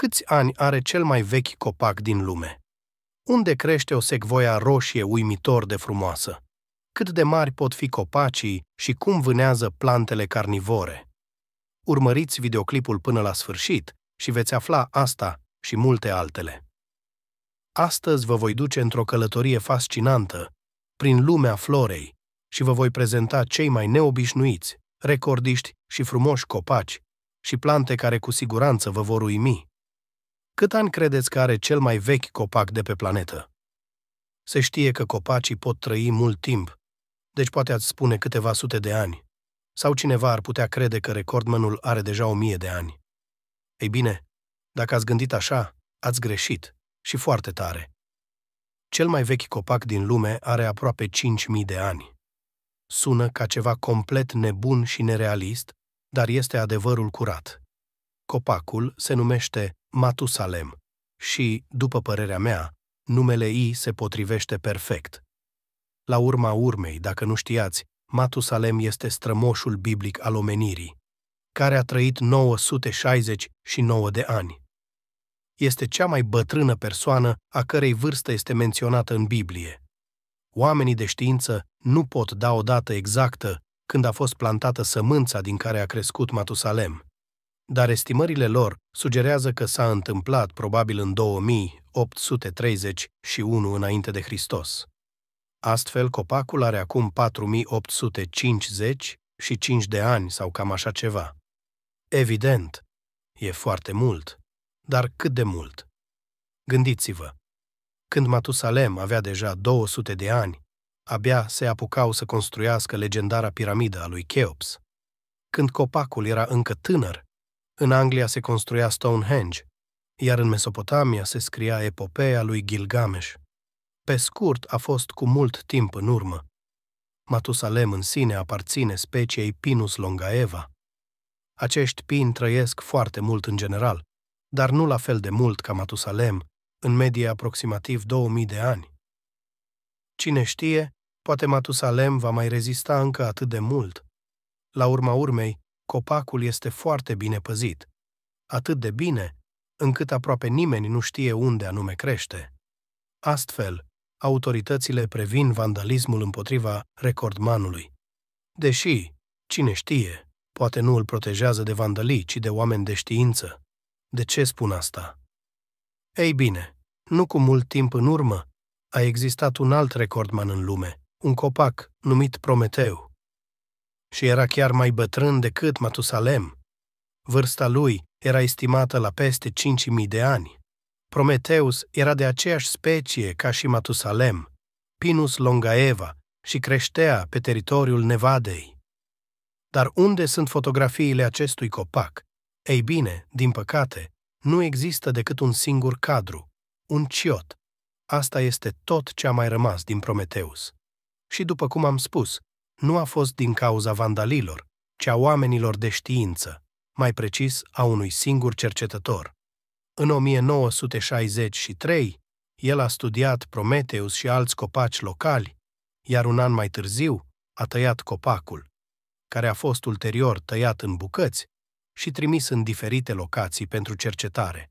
Câți ani are cel mai vechi copac din lume? Unde crește o secvoia roșie uimitor de frumoasă? Cât de mari pot fi copacii și cum vânează plantele carnivore? Urmăriți videoclipul până la sfârșit și veți afla asta și multe altele. Astăzi vă voi duce într-o călătorie fascinantă prin lumea florei și vă voi prezenta cei mai neobișnuiți, recordiști și frumoși copaci și plante care cu siguranță vă vor uimi. Cât ani credeți că are cel mai vechi copac de pe planetă? Se știe că copacii pot trăi mult timp, deci poate ați spune câteva sute de ani. Sau cineva ar putea crede că recordmanul are deja o mie de ani. Ei bine, dacă ați gândit așa, ați greșit și foarte tare. Cel mai vechi copac din lume are aproape 5.000 de ani. Sună ca ceva complet nebun și nerealist, dar este adevărul curat. Copacul se numește Matusalem și, după părerea mea, numele I se potrivește perfect. La urma urmei, dacă nu știați, Matusalem este strămoșul biblic al omenirii, care a trăit 969 de ani. Este cea mai bătrână persoană a cărei vârstă este menționată în Biblie. Oamenii de știință nu pot da o dată exactă când a fost plantată sămânța din care a crescut Matusalem – dar estimările lor sugerează că s-a întâmplat probabil în 2831 înainte de Hristos. Astfel, copacul are acum 4850 și 5 de ani sau cam așa ceva. Evident, e foarte mult, dar cât de mult? Gândiți-vă, când Matusalem avea deja 200 de ani, abia se apucau să construiască legendara piramidă a lui Cheops. Când copacul era încă tânăr, în Anglia se construia Stonehenge, iar în Mesopotamia se scria epopeea lui Gilgamesh. Pe scurt, a fost cu mult timp în urmă. Matusalem în sine aparține speciei Pinus longaeva. Acești pini trăiesc foarte mult în general, dar nu la fel de mult ca Matusalem, în medie aproximativ 2000 de ani. Cine știe, poate Matusalem va mai rezista încă atât de mult. La urma urmei, copacul este foarte bine păzit, atât de bine încât aproape nimeni nu știe unde anume crește. Astfel, autoritățile previn vandalismul împotriva recordmanului. Deși, cine știe, poate nu îl protejează de vandalii, ci de oameni de știință. De ce spun asta? Ei bine, nu cu mult timp în urmă, a existat un alt recordman în lume, un copac numit Prometeu și era chiar mai bătrân decât Matusalem. Vârsta lui era estimată la peste 5.000 de ani. Prometeus era de aceeași specie ca și Matusalem, Pinus longaeva, și creștea pe teritoriul Nevadei. Dar unde sunt fotografiile acestui copac? Ei bine, din păcate, nu există decât un singur cadru, un ciot. Asta este tot ce a mai rămas din Prometeus. Și după cum am spus, nu a fost din cauza vandalilor, ci a oamenilor de știință, mai precis a unui singur cercetător. În 1963, el a studiat Prometeus și alți copaci locali, iar un an mai târziu a tăiat copacul, care a fost ulterior tăiat în bucăți și trimis în diferite locații pentru cercetare.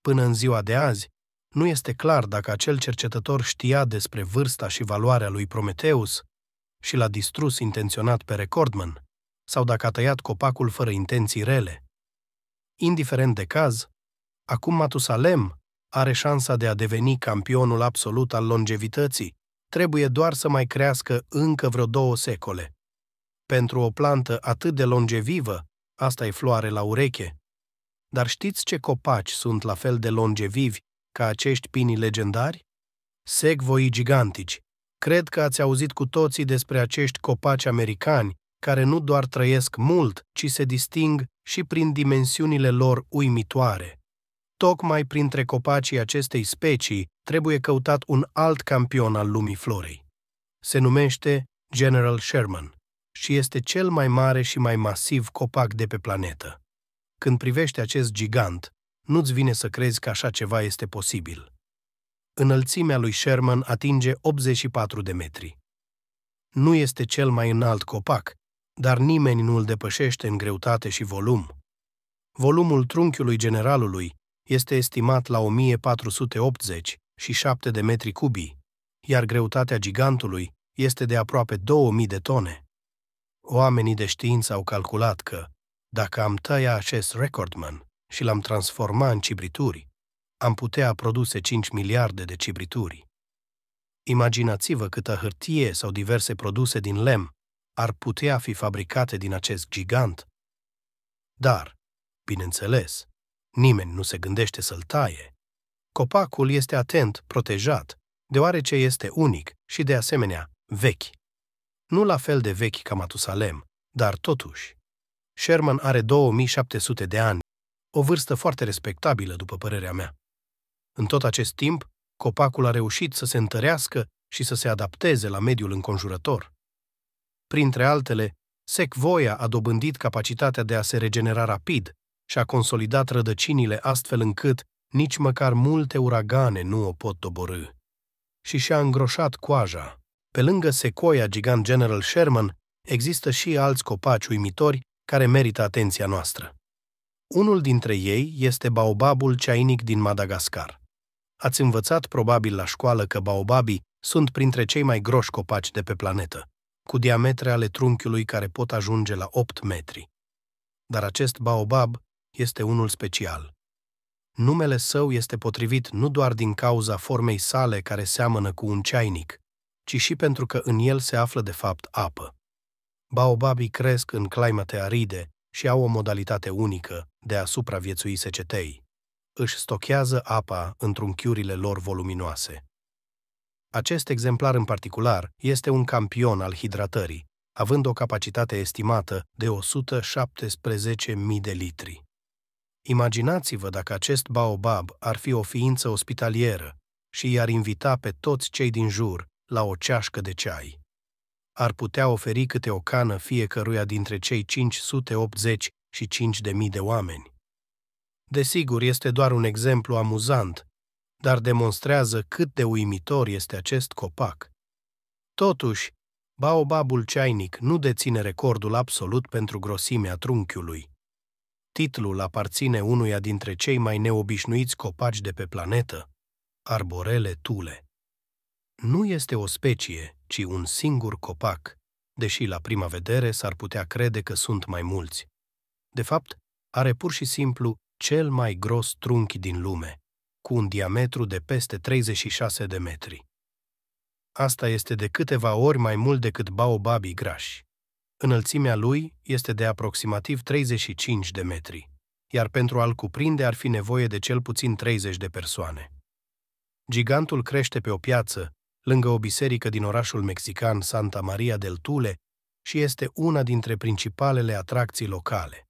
Până în ziua de azi, nu este clar dacă acel cercetător știa despre vârsta și valoarea lui Prometeus și l-a distrus intenționat pe recordman, sau dacă a tăiat copacul fără intenții rele. Indiferent de caz, acum Matusalem are șansa de a deveni campionul absolut al longevității, trebuie doar să mai crească încă vreo două secole. Pentru o plantă atât de longevivă, asta e floare la ureche. Dar știți ce copaci sunt la fel de longevivi ca acești pini legendari? secvoi gigantici, Cred că ați auzit cu toții despre acești copaci americani, care nu doar trăiesc mult, ci se disting și prin dimensiunile lor uimitoare. Tocmai printre copacii acestei specii trebuie căutat un alt campion al lumii florei. Se numește General Sherman și este cel mai mare și mai masiv copac de pe planetă. Când privește acest gigant, nu-ți vine să crezi că așa ceva este posibil înălțimea lui Sherman atinge 84 de metri. Nu este cel mai înalt copac, dar nimeni nu îl depășește în greutate și volum. Volumul trunchiului generalului este estimat la 1480 și 7 de metri cubi, iar greutatea gigantului este de aproape 2000 de tone. Oamenii de știință au calculat că, dacă am tăia acest recordman și l-am transforma în cibrituri, am putea produce 5 miliarde de cibrituri. Imaginați-vă câtă hârtie sau diverse produse din lemn ar putea fi fabricate din acest gigant. Dar, bineînțeles, nimeni nu se gândește să-l taie. Copacul este atent, protejat, deoarece este unic și, de asemenea, vechi. Nu la fel de vechi ca Matusalem, dar totuși. Sherman are 2700 de ani, o vârstă foarte respectabilă, după părerea mea. În tot acest timp, copacul a reușit să se întărească și să se adapteze la mediul înconjurător. Printre altele, secvoia a dobândit capacitatea de a se regenera rapid și a consolidat rădăcinile astfel încât nici măcar multe uragane nu o pot doborâ. Și și-a îngroșat coaja. Pe lângă secoia gigant General Sherman, există și alți copaci uimitori care merită atenția noastră. Unul dintre ei este baobabul ceainic din Madagascar. Ați învățat probabil la școală că baobabii sunt printre cei mai groși copaci de pe planetă, cu diametre ale trunchiului care pot ajunge la 8 metri. Dar acest baobab este unul special. Numele său este potrivit nu doar din cauza formei sale care seamănă cu un ceainic, ci și pentru că în el se află de fapt apă. Baobabii cresc în climate aride și au o modalitate unică de a supraviețui secetei își stochează apa întrunchiurile lor voluminoase. Acest exemplar în particular este un campion al hidratării, având o capacitate estimată de 117.000 de litri. Imaginați-vă dacă acest baobab ar fi o ființă ospitalieră și i-ar invita pe toți cei din jur la o ceașcă de ceai. Ar putea oferi câte o cană fiecăruia dintre cei 580 și 5.000 de oameni. Desigur, este doar un exemplu amuzant, dar demonstrează cât de uimitor este acest copac. Totuși, baobabul ceainic nu deține recordul absolut pentru grosimea trunchiului. Titlul aparține unuia dintre cei mai neobișnuiți copaci de pe planetă, arborele tule. Nu este o specie, ci un singur copac, deși la prima vedere s-ar putea crede că sunt mai mulți. De fapt, are pur și simplu cel mai gros trunchi din lume, cu un diametru de peste 36 de metri. Asta este de câteva ori mai mult decât baobabii grași. Înălțimea lui este de aproximativ 35 de metri, iar pentru a-l cuprinde ar fi nevoie de cel puțin 30 de persoane. Gigantul crește pe o piață, lângă o biserică din orașul mexican Santa Maria del Tule, și este una dintre principalele atracții locale.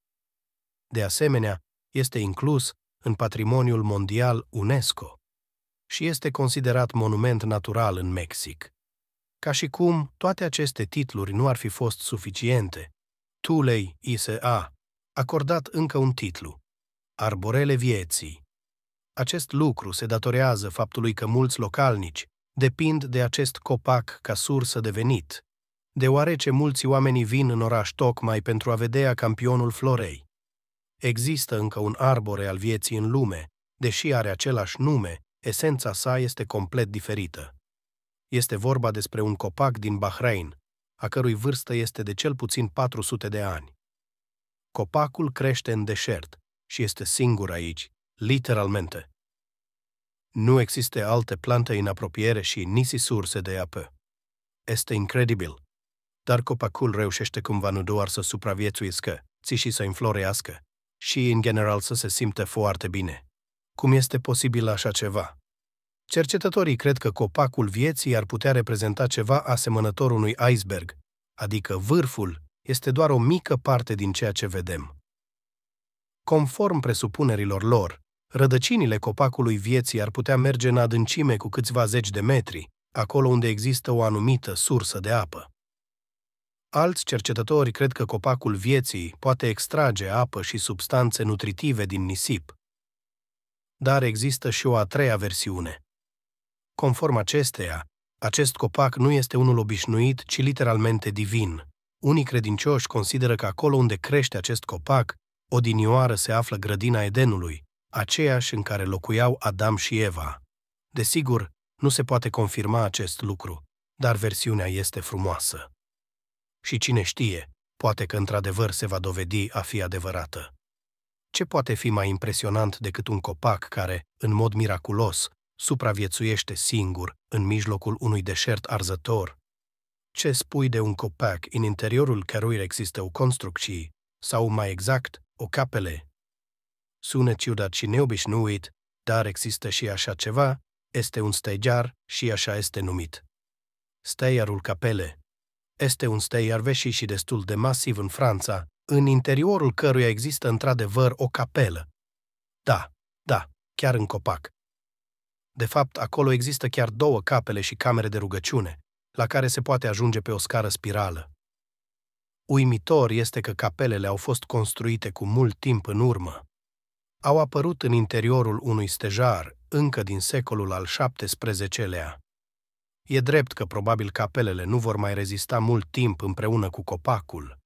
De asemenea, este inclus în patrimoniul mondial UNESCO și este considerat monument natural în Mexic. Ca și cum toate aceste titluri nu ar fi fost suficiente, Tulei ISA acordat încă un titlu, Arborele Vieții. Acest lucru se datorează faptului că mulți localnici depind de acest copac ca sursă de venit, deoarece mulți oameni vin în oraș tocmai pentru a vedea campionul florei. Există încă un arbore al vieții în lume, deși are același nume, esența sa este complet diferită. Este vorba despre un copac din Bahrain, a cărui vârstă este de cel puțin 400 de ani. Copacul crește în deșert și este singur aici, literalmente. Nu există alte plante în apropiere și nici surse de apă. Este incredibil, dar copacul reușește cumva nu doar să supraviețuiască, ci și să înflorească și, în general, să se simtă foarte bine. Cum este posibil așa ceva? Cercetătorii cred că copacul vieții ar putea reprezenta ceva asemănător unui iceberg, adică vârful este doar o mică parte din ceea ce vedem. Conform presupunerilor lor, rădăcinile copacului vieții ar putea merge în adâncime cu câțiva zeci de metri, acolo unde există o anumită sursă de apă. Alți cercetători cred că copacul vieții poate extrage apă și substanțe nutritive din nisip. Dar există și o a treia versiune. Conform acesteia, acest copac nu este unul obișnuit, ci literalmente divin. Unii credincioși consideră că acolo unde crește acest copac, odinioară se află grădina Edenului, aceeași în care locuiau Adam și Eva. Desigur, nu se poate confirma acest lucru, dar versiunea este frumoasă. Și cine știe, poate că într-adevăr se va dovedi a fi adevărată. Ce poate fi mai impresionant decât un copac care, în mod miraculos, supraviețuiește singur în mijlocul unui deșert arzător? Ce spui de un copac în interiorul căruia există o construcție, sau mai exact, o capele? Sună ciudat și neobișnuit, dar există și așa ceva, este un stejar și așa este numit. Steiarul capele, este un stea iarveșii și destul de masiv în Franța, în interiorul căruia există într-adevăr o capelă. Da, da, chiar în copac. De fapt, acolo există chiar două capele și camere de rugăciune, la care se poate ajunge pe o scară spirală. Uimitor este că capelele au fost construite cu mult timp în urmă. Au apărut în interiorul unui stejar încă din secolul al XVII-lea. E drept că probabil capelele nu vor mai rezista mult timp împreună cu copacul.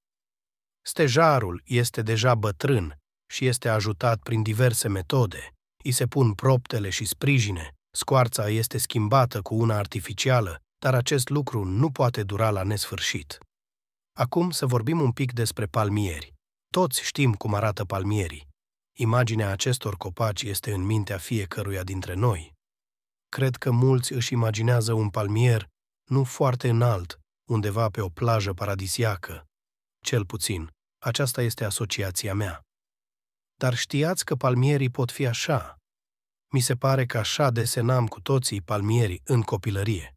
Stejarul este deja bătrân și este ajutat prin diverse metode. I se pun proptele și sprijine, scoarța este schimbată cu una artificială, dar acest lucru nu poate dura la nesfârșit. Acum să vorbim un pic despre palmieri. Toți știm cum arată palmierii. Imaginea acestor copaci este în mintea fiecăruia dintre noi. Cred că mulți își imaginează un palmier, nu foarte înalt, undeva pe o plajă paradisiacă. Cel puțin, aceasta este asociația mea. Dar știați că palmierii pot fi așa. Mi se pare că așa desenam cu toții palmierii în copilărie,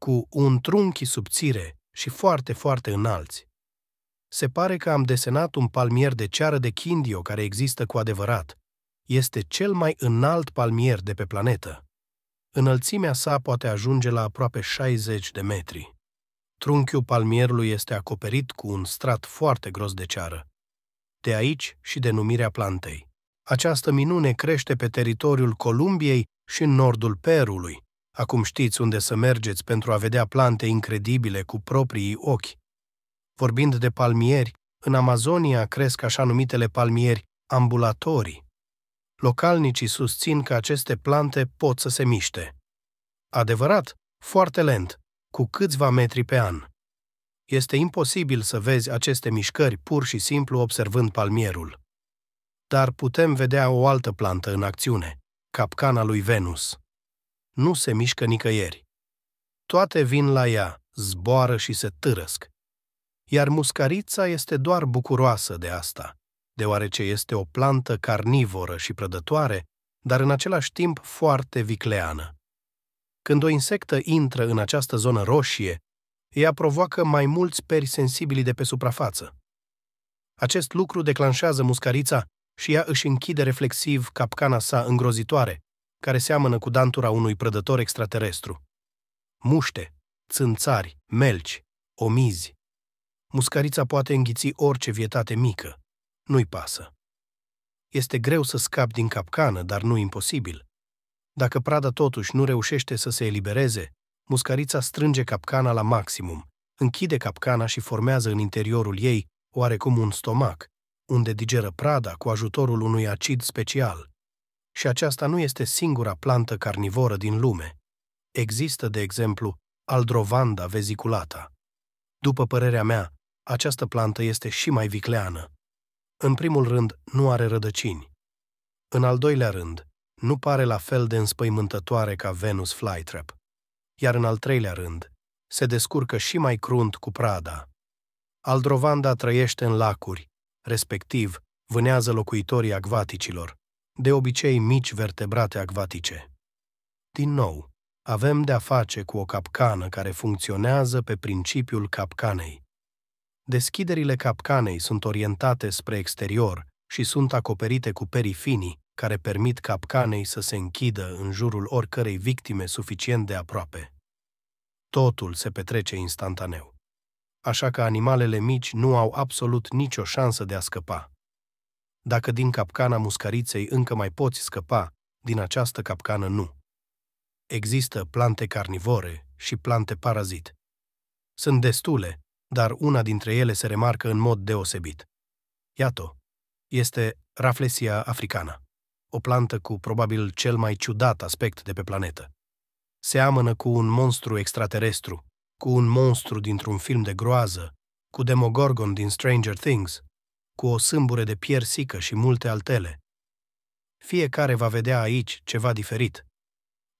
cu un trunchi subțire și foarte, foarte înalți. Se pare că am desenat un palmier de ceară de chindio care există cu adevărat. Este cel mai înalt palmier de pe planetă. Înălțimea sa poate ajunge la aproape 60 de metri. Trunchiul palmierului este acoperit cu un strat foarte gros de ceară. De aici și denumirea plantei. Această minune crește pe teritoriul Columbiei și în nordul Perului. Acum știți unde să mergeți pentru a vedea plante incredibile cu proprii ochi. Vorbind de palmieri, în Amazonia cresc așa numitele palmieri ambulatorii localnicii susțin că aceste plante pot să se miște. Adevărat, foarte lent, cu câțiva metri pe an. Este imposibil să vezi aceste mișcări pur și simplu observând palmierul. Dar putem vedea o altă plantă în acțiune, capcana lui Venus. Nu se mișcă nicăieri. Toate vin la ea, zboară și se târăsc. Iar muscarița este doar bucuroasă de asta deoarece este o plantă carnivoră și prădătoare, dar în același timp foarte vicleană. Când o insectă intră în această zonă roșie, ea provoacă mai mulți peri sensibili de pe suprafață. Acest lucru declanșează muscarița și ea își închide reflexiv capcana sa îngrozitoare, care seamănă cu dantura unui prădător extraterestru. Muște, țânțari, melci, omizi. Muscarița poate înghiți orice vietate mică nu-i pasă. Este greu să scap din capcană, dar nu imposibil. Dacă prada totuși nu reușește să se elibereze, muscarița strânge capcana la maximum, închide capcana și formează în interiorul ei oarecum un stomac, unde digeră prada cu ajutorul unui acid special. Și aceasta nu este singura plantă carnivoră din lume. Există, de exemplu, Aldrovanda vesiculata. După părerea mea, această plantă este și mai vicleană în primul rând, nu are rădăcini. În al doilea rând, nu pare la fel de înspăimântătoare ca Venus flytrap. Iar în al treilea rând, se descurcă și mai crunt cu prada. Aldrovanda trăiește în lacuri, respectiv vânează locuitorii acvaticilor, de obicei mici vertebrate acvatice. Din nou, avem de-a face cu o capcană care funcționează pe principiul capcanei deschiderile capcanei sunt orientate spre exterior și sunt acoperite cu perifinii, care permit capcanei să se închidă în jurul oricărei victime suficient de aproape. Totul se petrece instantaneu. Așa că animalele mici nu au absolut nicio șansă de a scăpa. Dacă din capcana muscariței încă mai poți scăpa, din această capcană nu. Există plante carnivore și plante parazit. Sunt destule, dar una dintre ele se remarcă în mod deosebit. Iată, este Raflesia africana, o plantă cu probabil cel mai ciudat aspect de pe planetă. Seamănă cu un monstru extraterestru, cu un monstru dintr-un film de groază, cu Demogorgon din Stranger Things, cu o sâmbure de piersică și multe altele. Fiecare va vedea aici ceva diferit.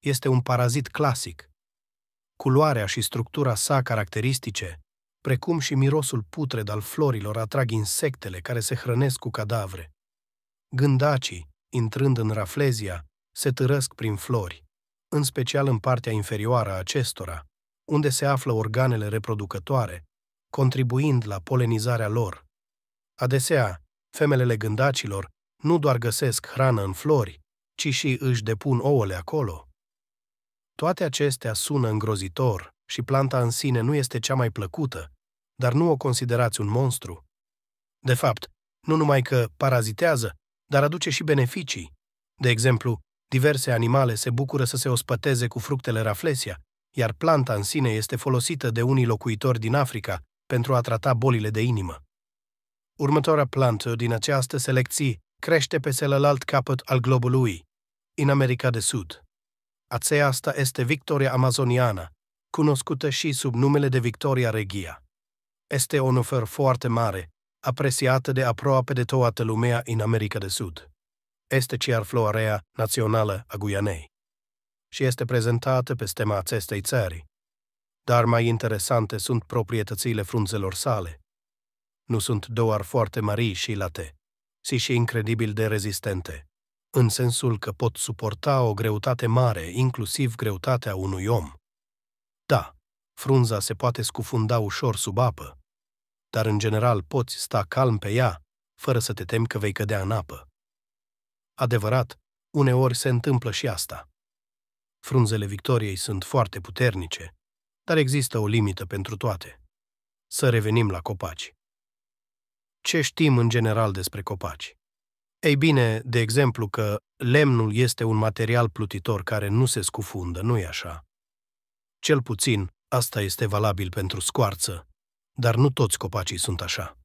Este un parazit clasic. Culoarea și structura sa caracteristice precum și mirosul putred al florilor atrag insectele care se hrănesc cu cadavre. Gândacii, intrând în raflezia, se târăsc prin flori, în special în partea inferioară a acestora, unde se află organele reproducătoare, contribuind la polenizarea lor. Adesea, femelele gândacilor nu doar găsesc hrană în flori, ci și își depun ouăle acolo. Toate acestea sună îngrozitor și planta în sine nu este cea mai plăcută, dar nu o considerați un monstru. De fapt, nu numai că parazitează, dar aduce și beneficii. De exemplu, diverse animale se bucură să se ospăteze cu fructele raflesia, iar planta în sine este folosită de unii locuitori din Africa pentru a trata bolile de inimă. Următoarea plantă din această selecție crește pe celălalt capăt al globului, în America de Sud. Aceasta este Victoria amazoniana, cunoscută și sub numele de Victoria regia este un ofer foarte mare, apreciată de aproape de toată lumea în America de Sud. Este chiar floarea națională a Guianei și este prezentată pe tema acestei țări. Dar mai interesante sunt proprietățile frunzelor sale. Nu sunt doar foarte mari și late, ci și incredibil de rezistente, în sensul că pot suporta o greutate mare, inclusiv greutatea unui om. Da, Frunza se poate scufunda ușor sub apă, dar în general poți sta calm pe ea, fără să te temi că vei cădea în apă. Adevărat, uneori se întâmplă și asta. Frunzele victoriei sunt foarte puternice, dar există o limită pentru toate. Să revenim la copaci. Ce știm în general despre copaci? Ei bine, de exemplu că lemnul este un material plutitor care nu se scufundă, nu-i așa? Cel puțin, Asta este valabil pentru scoarță, dar nu toți copacii sunt așa.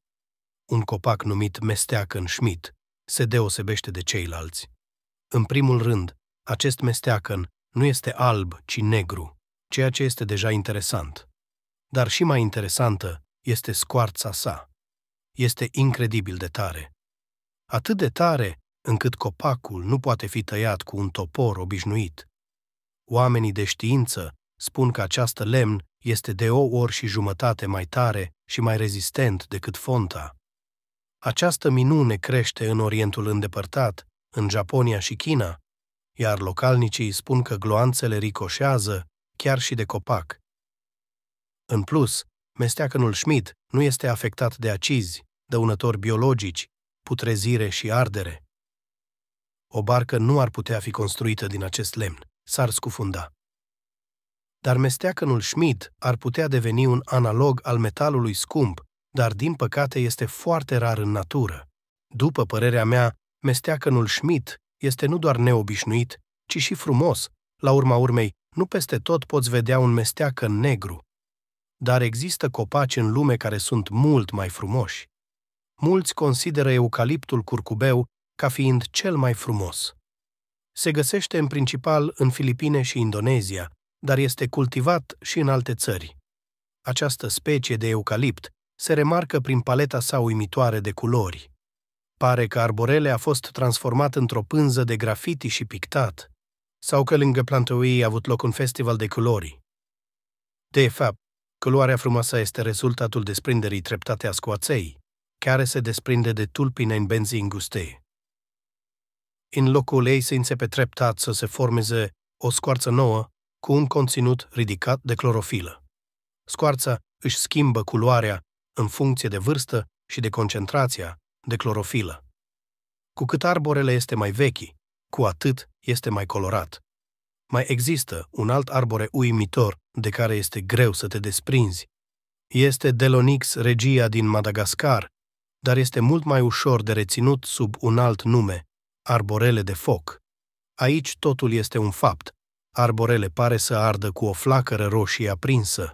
Un copac numit în Schmidt se deosebește de ceilalți. În primul rând, acest mesteacăn nu este alb, ci negru, ceea ce este deja interesant. Dar și mai interesantă este scoarța sa. Este incredibil de tare. Atât de tare încât copacul nu poate fi tăiat cu un topor obișnuit. Oamenii de știință spun că această lemn este de o ori și jumătate mai tare și mai rezistent decât fonta. Această minune crește în Orientul îndepărtat, în Japonia și China, iar localnicii spun că gloanțele ricoșează chiar și de copac. În plus, mesteacănul Schmidt nu este afectat de acizi, dăunători biologici, putrezire și ardere. O barcă nu ar putea fi construită din acest lemn, s-ar scufunda dar mesteacănul Schmidt ar putea deveni un analog al metalului scump, dar din păcate este foarte rar în natură. După părerea mea, mesteacănul Schmidt este nu doar neobișnuit, ci și frumos. La urma urmei, nu peste tot poți vedea un mesteacăn negru. Dar există copaci în lume care sunt mult mai frumoși. Mulți consideră eucaliptul curcubeu ca fiind cel mai frumos. Se găsește în principal în Filipine și Indonezia, dar este cultivat și în alte țări. Această specie de eucalipt se remarcă prin paleta sa uimitoare de culori. Pare că arborele a fost transformat într-o pânză de grafiti și pictat, sau că lângă Plantăuii a avut loc un festival de culori. De fapt, culoarea frumoasă este rezultatul desprinderii treptate a scoaței, care se desprinde de tulpine în benzi înguste. În locul ei se începe treptat să se formeze o scoarță nouă cu un conținut ridicat de clorofilă. Scoarța își schimbă culoarea în funcție de vârstă și de concentrația de clorofilă. Cu cât arborele este mai vechi, cu atât este mai colorat. Mai există un alt arbore uimitor de care este greu să te desprinzi. Este Delonix regia din Madagascar, dar este mult mai ușor de reținut sub un alt nume, arborele de foc. Aici totul este un fapt, Arborele pare să ardă cu o flacără roșie aprinsă.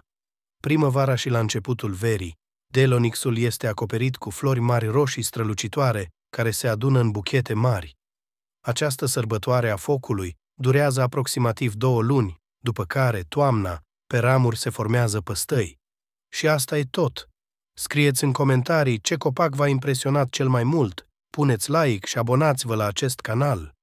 Primăvara și la începutul verii, delonixul este acoperit cu flori mari roșii strălucitoare, care se adună în buchete mari. Această sărbătoare a focului durează aproximativ două luni, după care, toamna, pe ramuri se formează păstăi. Și asta e tot. Scrieți în comentarii ce copac v-a impresionat cel mai mult, puneți like și abonați-vă la acest canal.